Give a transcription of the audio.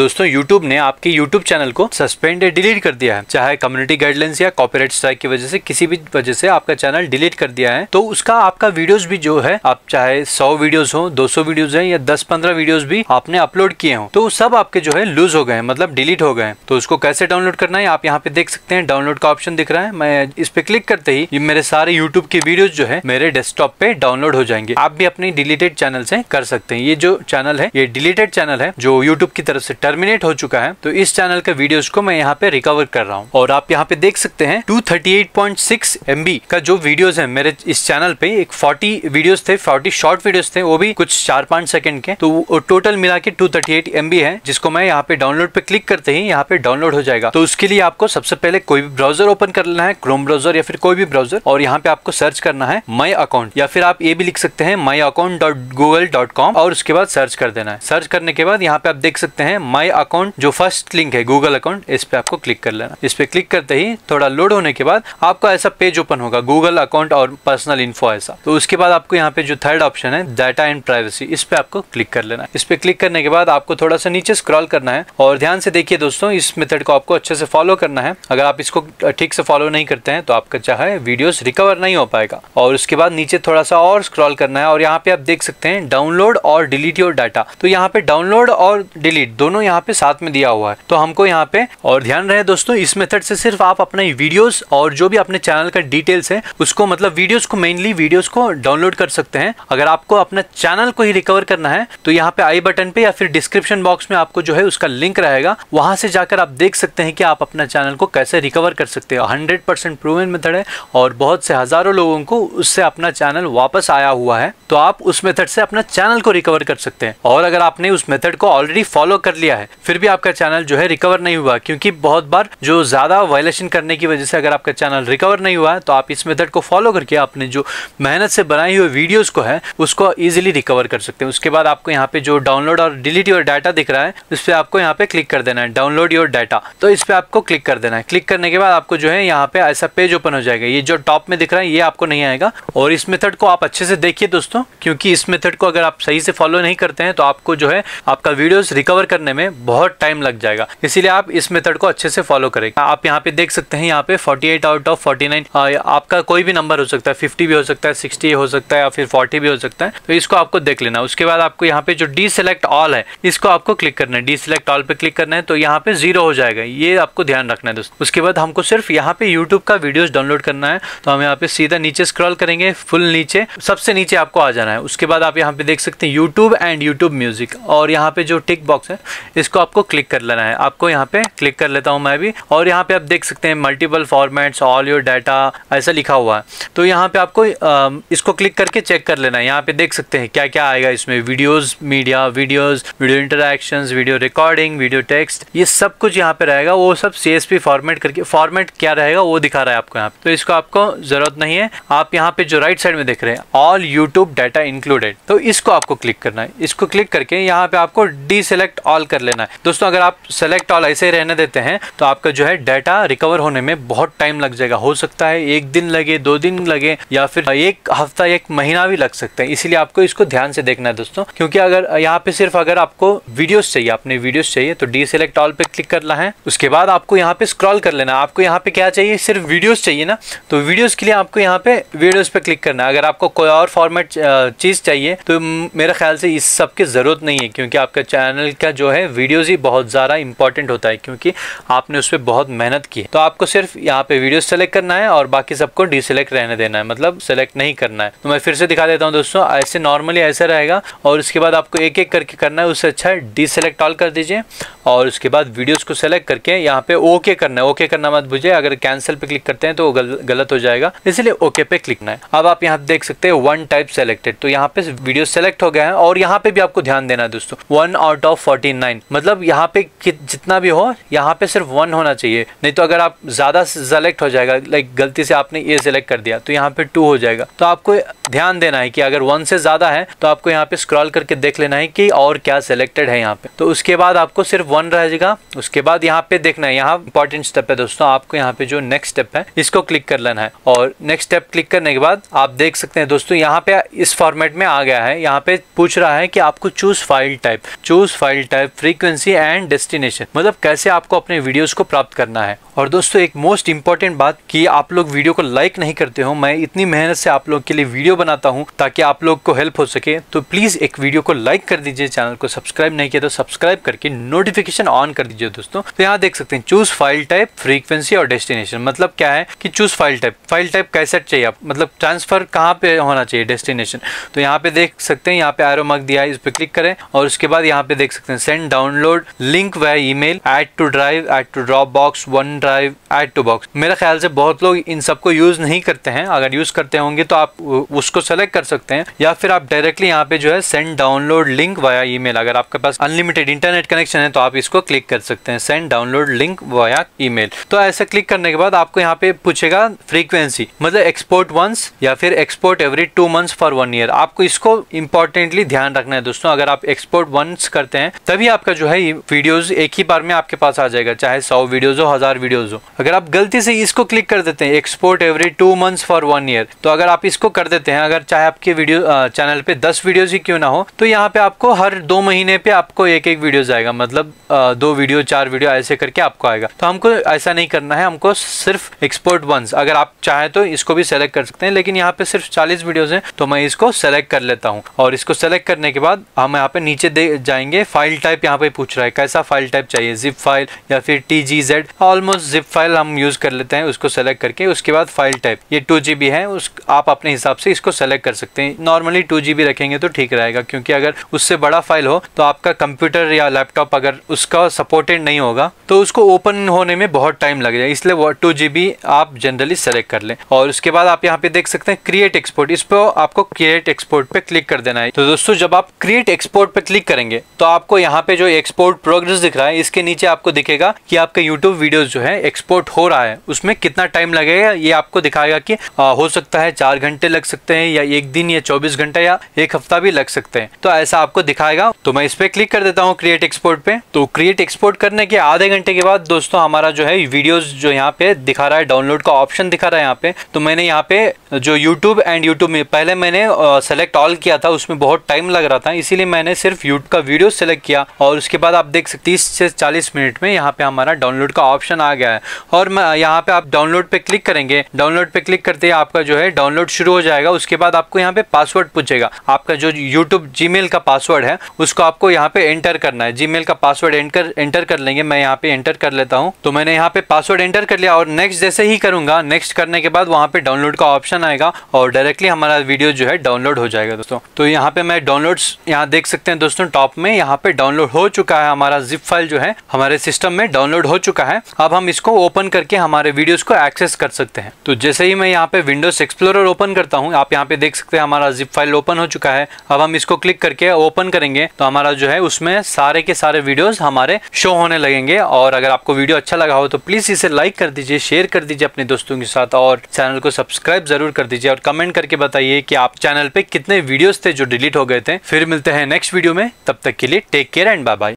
दोस्तों YouTube ने आपके YouTube चैनल को सस्पेंड या डिलीट कर दिया है चाहे कम्युनिटी गाइडलाइंस या कॉपीराइट स्ट्राइक की वजह से किसी भी वजह से आपका चैनल डिलीट कर दिया है तो उसका आपका वीडियोस भी जो है आप चाहे 100 वीडियोस हो 200 वीडियोस हैं या 10-15 वीडियोस भी आपने अपलोड किए हो तो सब आपके जो है लूज हो गए मतलब डिलीट हो गए तो उसको कैसे डाउनलोड करना है आप यहाँ पे देख सकते हैं डाउनलोड का ऑप्शन दिख रहा है मैं इस पे क्लिक करते ही मेरे सारे यूट्यूब की वीडियोज जो है मेरे डेस्कटॉप पे डाउनलोड हो जाएंगे आप भी अपने डिलीटेड चैनल से कर सकते हैं ये जो चैनल है ये डिलीटेड चैनल है जो यूट्यूब की तरफ से टर्मिनेट हो चुका है तो इस चैनल का वीडियोस को मैं यहाँ पे रिकवर कर रहा हूँ और आप यहाँ पे देख सकते हैं 238.6 MB का जो वीडियोस है मेरे इस चैनल पे एक 40 वीडियोस थे 40 शॉर्ट वीडियोस थे वो भी कुछ चार पांच सेकंड के तो टोटल मिला के टू थर्टी है जिसको मैं यहाँ पे डाउनलोड पे क्लिक करते ही यहाँ पे डाउनलोड हो जाएगा तो उसके लिए आपको सबसे पहले कोई भी ब्राउजर ओपन कर लेना है क्रोम ब्राउजर या फिर कोई भी ब्राउजर और यहाँ पे आपको सर्च करना है माई अकाउंट या फिर आप ये भी लिख सकते हैं my account dot Google dot com और उसके बाद सर्च कर देना है सर्च करने के बाद यहाँ पे आप देख सकते हैं माई अकाउंट जो फर्स्ट लिंक है गूगल अकाउंट इस पे आपको क्लिक कर लेना इस पे क्लिक करते ही थोड़ा लोड होने के बाद आपका ऐसा पेज ओपन होगा गूगल अकाउंट और पर्सनल इन्फो ऐसा तो उसके बाद आपको यहाँ पे जो थर्ड ऑप्शन है डाटा एंड प्राइवेसी इस पे आपको क्लिक कर लेना इस पे क्लिक करने के बाद आपको थोड़ा सा नीचे स्क्रॉल करना है और ध्यान से देखिए दोस्तों इस मेथड को आपको अच्छे से फॉलो करना है अगर आप इसको ठीक से फॉलो नहीं करते हैं तो आपका चाहे वीडियो रिकवर नहीं हो पाएगा और उसके बाद नीचे थोड़ा सा और स्क्रॉल करना है और यहाँ पे आप देख सकते हैं डाउनलोड और डिलीट योर डाटा तो यहाँ पे डाउनलोड और डिलीट दोनों यहाँ पे साथ में दिया हुआ है तो हमको यहाँ पे और ध्यान रहे दोस्तों इस मेथड से सिर्फ आप अपने वीडियोस और जो भी अपने चैनल का डिटेल्स है उसको मतलब वीडियोस को मेनली वीडियोस को डाउनलोड कर सकते हैं अगर आपको अपने चैनल को ही रिकवर करना है तो यहाँ पे आई बटन पे या फिर डिस्क्रिप्शन बॉक्स में आपको जो है उसका लिंक रहेगा वहां से जाकर आप देख सकते हैं कि आप अपना चैनल को कैसे रिकवर कर सकते हैं हंड्रेड परसेंट मेथड है और बहुत से हजारों लोगों को उससे अपना चैनल वापस आया हुआ है तो आप उस मेथड से अपना चैनल को रिकवर कर सकते हैं और अगर आपने उस मेथड को ऑलरेडी फॉलो कर लिया गया है फिर भी आपका चैनल जो है रिकवर नहीं हुआ क्योंकि बहुत बार जो ज्यादा वायलेशन करने की वजह से अगर आपका चैनल रिकवर नहीं हुआ है तो आप इस मेथड को फॉलो करके अपने जो मेहनत से बनाई हुई वीडियोज को है उसको ईजिली रिकवर कर सकते हैं उसके बाद आपको यहाँ पे जो डाउनलोड और डिलीट योर डाटा दिख रहा है उस पर आपको यहाँ पे क्लिक कर देना है डाउनलोड योर डाटा तो इस पर आपको क्लिक कर देना है क्लिक करने के बाद आपको जो है यहाँ पे ऐसा पेज ओपन हो जाएगा ये जो टॉप में दिख रहा है ये आपको नहीं आएगा और इस मेथड को आप अच्छे से देखिए दोस्तों क्योंकि इस मेथड को अगर आप सही से फॉलो नहीं करते हैं तो आपको जो है आपका वीडियोस रिकवर करने में में बहुत टाइम लग जाएगा इसीलिए आप इस मेथड को अच्छे से फॉलो करें आप यहाँ पे देख सकते हैं यहाँ पे 48 आउट ऑफ 49 आपका कोई भी नंबर हो सकता है 50 भी हो सकता है 60 हो सकता है या फिर 40 भी हो सकता है तो इसको आपको देख लेना उसके बाद आपको यहाँ पे जो डी सेलेक्ट ऑल है इसको आपको क्लिक करना है डी सेलेक्ट ऑल पे क्लिक करना है तो यहाँ पे जीरो हो जाएगा ये आपको ध्यान रखना है दोस्तों उसके बाद हमको सिर्फ यहाँ पे यूट्यूब का वीडियो डाउनलोड करना है तो हम यहाँ पे सीधा नीचे स्क्रॉल करेंगे फुल नीचे सबसे नीचे आपको आ जाना है उसके बाद आप यहाँ पे देख सकते हैं यूट्यूब एंड यूट्यूब म्यूजिक और यहाँ पे जो टिक बॉक्स है इसको आपको क्लिक कर लेना है आपको यहाँ पे क्लिक कर लेता हूँ मैं भी और यहाँ पे आप देख सकते हैं multiple formats all your data ऐसा लिखा हुआ है तो यहाँ पे आपको इसको क्लिक करके चेक कर लेना है यहाँ पे देख सकते हैं क्या क्या आएगा इसमें videos media videos video interactions video recording video text ये सब कुछ यहाँ पे रहेगा वो सब सी फॉर्मेट करके फॉर्मेट क्या रहेगा वो दिखा रहा है आपको यहाँ पे तो इसको आपको जरूरत नहीं है आप यहाँ पे जो राइट साइड में देख रहे हैं ऑल यूट्यूब डाटा इंक्लूडेड तो इसको आपको क्लिक करना है इसको क्लिक करके यहाँ पे आपको डिसलेक्ट ऑल कर लेना है दोस्तों अगर आप सेलेक्ट ऑल ऐसे रहने देते हैं तो आपका जो है डाटा रिकवर होने में बहुत टाइम लग जाएगा हो सकता है एक दिन लगे दो दिन लगे या फिर एक हफ्ता एक महीना भी लग सकता है इसीलिए आपको इसको ध्यान से देखना है दोस्तों क्योंकि अगर यहाँ पे सिर्फ अगर आपको वीडियोस चाहिए अपने वीडियोस चाहिए तो डी सेलेक्ट ऑल पे क्लिक करना है उसके बाद आपको यहाँ पे स्क्रॉल कर लेना आपको यहाँ पे क्या चाहिए सिर्फ वीडियोस चाहिए ना तो वीडियोस के लिए आपको यहाँ पे वीडियोस पे क्लिक करना है अगर आपको कोई और फॉर्मेट चीज़ चाहिए तो मेरे ख्याल से इस सब की ज़रूरत नहीं है क्योंकि आपका चैनल का जो है वीडियोज़ ही बहुत ज़्यादा इंपॉर्टेंट होता है क्योंकि आपने उस पर बहुत मेहनत की है तो आपको सिर्फ यहाँ पे वीडियो सेलेक्ट करना है और बाकी सबको डिसलेक्ट रहने देना है मतलब सेलेक्ट नहीं करना है तो मैं फिर से दिखा देता हूँ दोस्तों ऐसे नॉर्मली ऐसा रहेगा और उसके बाद आपको एक एक करके करना है उससे अच्छा डिसलेक्ट ऑल कर दीजिए और उसके बाद वीडियोज़ को सेलेक्ट करके यहाँ पे ओके करना है ओके करना मत बुझे अगर कैंसिल पे क्लिक करते हैं तो गल, गलत हो जाएगा इसलिए ओके पे क्लिक करना है अब आप यहाँ देख सकते हैं वन टाइप सेलेक्टेड तो यहाँ पे वीडियो सेलेक्ट हो गया है और यहाँ पे भी आपको ध्यान देना है दोस्तों one out of forty nine मतलब यहाँ पे जितना भी हो यहाँ पे सिर्फ वन होना चाहिए नहीं तो अगर आप ज़्यादा सेलेक्ट हो जाएगा लाइक गलती से आपने ये सेलेक्ट कर दिया तो यहाँ पे टू हो जाएगा तो आपको ध्यान देना है कि अगर वन से ज़्यादा है तो आपको यहाँ पे स्क्रॉल करके देख लेना है कि और क्या सिलेक्टेड है यहाँ पे तो उसके बाद आपको सिर्फ वन रहेगा उसके बाद यहाँ पे देखना है यहाँ इंपॉर्टेंट स्टेप है दोस्तों आपको यहाँ पे जो नेक्स्ट स्टेप है इसको क्लिक कर लेना है और नेक्स्ट स्टेप क्लिक करने के बाद आप देख सकते हैं दोस्तों यहाँ पे इस फॉर्मेट में आ गया है यहाँ पे पूछ रहा है कि आपको choose file type choose file type frequency and destination मतलब कैसे आपको अपने वीडियोस को प्राप्त करना है और दोस्तों एक मोस्ट इंपॉर्टेंट बात कि आप लोग वीडियो को लाइक नहीं करते हो मैं इतनी मेहनत से आप लोग के लिए वीडियो बनाता हूँ ताकि आप लोग को हेल्प हो सके तो प्लीज एक वीडियो को लाइक कर दीजिए चैनल को सब्सक्राइब नहीं किया तो सब्सक्राइब करके नोटिफिकेशन ऑन कर दीजिए दोस्तों तो यहाँ देख सकते हैं चूज फाइल टाइप फ्रीक्वेंसी और डेस्टिनेशन मतलब क्या है कि choose file type file type कैसे चाहिए आप मतलब ट्रांसफर कहाँ पे होना चाहिए डेस्टिनेशन तो यहाँ पे देख सकते हैं यहाँ पे एरो मार्क दिया है इस पर क्लिक करें और उसके बाद यहाँ पे देख सकते हैं सेंड डाउनलोड लिंक व email add to Drive add to Dropbox OneDrive add to Box मेरे ख्याल से बहुत लोग इन सबको यूज नहीं करते हैं अगर यूज करते होंगे तो आप उसको सेलेक्ट कर सकते हैं या फिर आप डायरेक्टली यहाँ पे जो है send download link via email अगर आपके पास अनलिमिटेड इंटरनेट कनेक्शन है तो आप इसको क्लिक कर सकते हैं send download link via email तो ऐसे क्लिक करने के बाद आपको यहाँ पे पूछेगा फ्रीक्वेंसी मतलब एक्सपोर्ट वंस या फिर export every two months for one year आपको इसको इंपॉर्टेंटली ध्यान रखना है दोस्तों अगर आप एक्सपोर्ट वंस करते हैं तभी आप आपका जो है वीडियोस एक ही बार में आपके पास आ जाएगा चाहे सौ वीडियोस हो हजार वीडियोस हो अगर आप गलती से इसको क्लिक कर देते हैं export every two months for one year तो अगर आप इसको कर देते हैं अगर चाहे आपके वीडियो चैनल पे दस वीडियोज ही क्यों ना हो तो यहाँ पे आपको हर दो महीने पे आपको एक एक वीडियो आएगा मतलब दो वीडियो चार वीडियो ऐसे करके आपको आएगा तो हमको ऐसा नहीं करना है हमको सिर्फ एक्सपोर्ट वंस अगर आप चाहें तो इसको भी सेलेक्ट कर सकते हैं लेकिन यहाँ पे सिर्फ चालीस वीडियोज हैं तो मैं इसको सेलेक्ट कर लेता हूँ और इसको सेलेक्ट करने के बाद हम यहाँ पे नीचे दे जाएंगे फाइल टाइप यहाँ यहाँ पे पूछ रहा है कैसा फाइल टाइप चाहिए जिप फाइल या फिर T G Z almost zip file हम यूज़ कर लेते हैं उसको सेलेक्ट करके उसके बाद फाइल टाइप ये टू जी बी है उस आप अपने हिसाब से इसको सेलेक्ट कर सकते हैं नॉर्मली टू जी बी रखेंगे तो ठीक रहेगा क्योंकि अगर उससे बड़ा फाइल हो तो आपका कंप्यूटर या लैपटॉप अगर उसका सपोर्टेड नहीं होगा तो उसको ओपन होने में बहुत टाइम लग जाए इसलिए टू जी बी आप जनरली सेलेक्ट कर लें और उसके बाद आप यहाँ पे देख सकते हैं क्रिएट एक्सपोर्ट इस पर आपको क्रिएट एक्सपोर्ट पे क्लिक कर देना है तो दोस्तों जब आप क्रिएट एक्सपोर्ट पे क्लिक करेंगे तो आपको यहाँ पे जो जो एक्सपोर्ट प्रोग्रेस दिख रहा है इसके नीचे आपको दिखेगा कि आपका YouTube वीडियोज जो है एक्सपोर्ट हो रहा है उसमें कितना टाइम लगेगा ये आपको दिखाएगा कि आ, हो सकता है चार घंटे लग सकते हैं या एक दिन या चौबीस घंटे या एक हफ्ता भी लग सकते हैं तो ऐसा आपको दिखाएगा तो मैं इस पर क्लिक कर देता हूँ क्रिएट एक्सपोर्ट पे तो क्रिएट एक्सपोर्ट करने के आधे घंटे के बाद दोस्तों हमारा जो है वीडियोज जो यहाँ पे दिखा रहा है डाउनलोड का ऑप्शन दिखा रहा है यहाँ पे तो मैंने यहाँ पे जो यूट्यूब एंड यूट्यूब में पहले मैंने सेलेक्ट ऑल किया था उसमें बहुत टाइम लग रहा था इसीलिए मैंने सिर्फ यूट्यूब का वीडियो सेलेक्ट किया और और उसके बाद आप देख सकते हैं तीस से चालीस मिनट में यहाँ पे हमारा डाउनलोड का ऑप्शन आ गया है और यहाँ पे आप डाउनलोड पे क्लिक करेंगे डाउनलोड पे क्लिक करते ही आपका जो है डाउनलोड शुरू हो जाएगा उसके बाद आपको यहाँ पे पासवर्ड पूछेगा आपका जो यूट्यूब जी का पासवर्ड है उसको आपको यहाँ पे एंटर करना है जी का पासवर्ड एंटर एंटर कर लेंगे मैं यहाँ पे एंटर कर लेता हूँ तो मैंने यहाँ पे पासवर्ड एंटर कर लिया और नेक्स्ट जैसे ही करूंगा नेक्स्ट करने के बाद वहाँ पे डाउनलोड का ऑप्शन आएगा और डायरेक्टली हमारा वीडियो जो है डाउनलोड हो जाएगा दोस्तों तो यहाँ पे मैं डाउनलोड्स यहाँ देख सकते हैं दोस्तों टॉप में यहाँ पे डाउनलोड हो चुका है हमारा जिप फाइल जो है हमारे सिस्टम में डाउनलोड हो चुका है अब हम इसको ओपन करके हमारे वीडियोस को एक्सेस कर सकते हैं तो जैसे ही मैं यहाँ पे विंडोज एक्सप्लोरर ओपन करता हूँ आप यहाँ पे देख सकते हैं हमारा जिप फाइल ओपन हो चुका है अब हम इसको क्लिक करके ओपन करेंगे तो हमारा जो है उसमें सारे के सारे वीडियोज हमारे शो होने लगेंगे और अगर आपको वीडियो अच्छा लगा हो तो प्लीज इसे लाइक कर दीजिए शेयर कर दीजिए अपने दोस्तों के साथ और चैनल को सब्सक्राइब जरूर कर दीजिए और कमेंट करके बताइए कि आप चैनल पे कितने वीडियोस थे जो डिलीट हो गए थे फिर मिलते हैं नेक्स्ट वीडियो में तब तक के लिए take care and Bye bye.